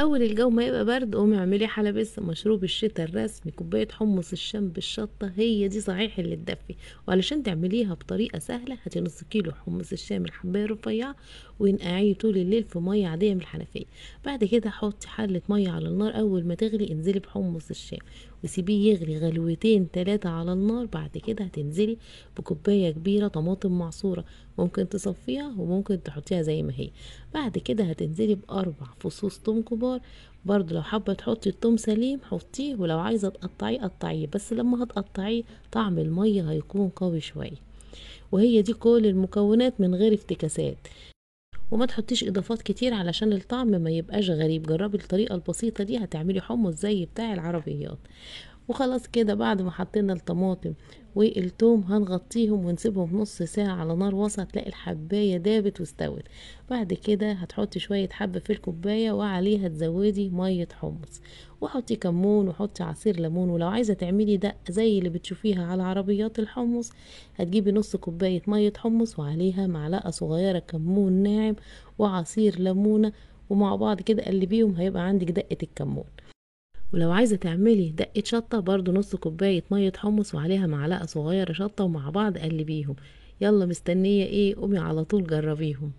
اول الجو ما يبقى برد قومي اعملي حلبس مشروب الشتاء الرسمي كوبايه حمص الشام بالشطه هي دي صحيح اللي تدفي وعلشان تعمليها بطريقه سهله هاتي نص كيلو حمص الشام الحبايه الرفيعه وانقعيه طول الليل في ميه عاديه من الحنفيه بعد كده حطي حله ميه على النار اول ما تغلي انزلي بحمص الشام وسيبيه يغلي غلوتين تلاتة على النار بعد كده هتنزلي بكوباية كبيرة طماطم معصورة ممكن تصفيها وممكن تحطيها زي ما هي بعد كده هتنزلي بأربع فصوص توم كبار برضو لو حابة تحطي التوم سليم حطيه ولو عايزة تقطعيه قطعيه بس لما هتقطعيه طعم المية هيكون قوي شوية وهي دي كل المكونات من غير افتكاسات وما تحطيش اضافات كتير علشان الطعم ما يبقاش غريب جربي الطريقه البسيطه دي هتعملي حمص زي بتاع العربيات وخلاص كده بعد ما حطينا الطماطم والتوم هنغطيهم ونسيبهم نص ساعة على نار وسط تلاقي الحباية دابت واستوت بعد كده هتحطي شوية حبة في الكوباية وعليها تزودي مية حمص وحطي كمون وحطي عصير ليمون ولو عايزة تعملي دقة زي اللي بتشوفيها على عربيات الحمص هتجيبي نص كوباية مية حمص وعليها معلقة صغيرة كمون ناعم وعصير ليمونة ومع بعض كده قلبيهم هيبقى عندك دقة الكمون ولو عايزه تعملي دقه شطه برضو نص كوبايه ميه حمص وعليها معلقه صغيره شطه ومع بعض قلبيهم يلا مستنيه ايه قومي على طول جربيهم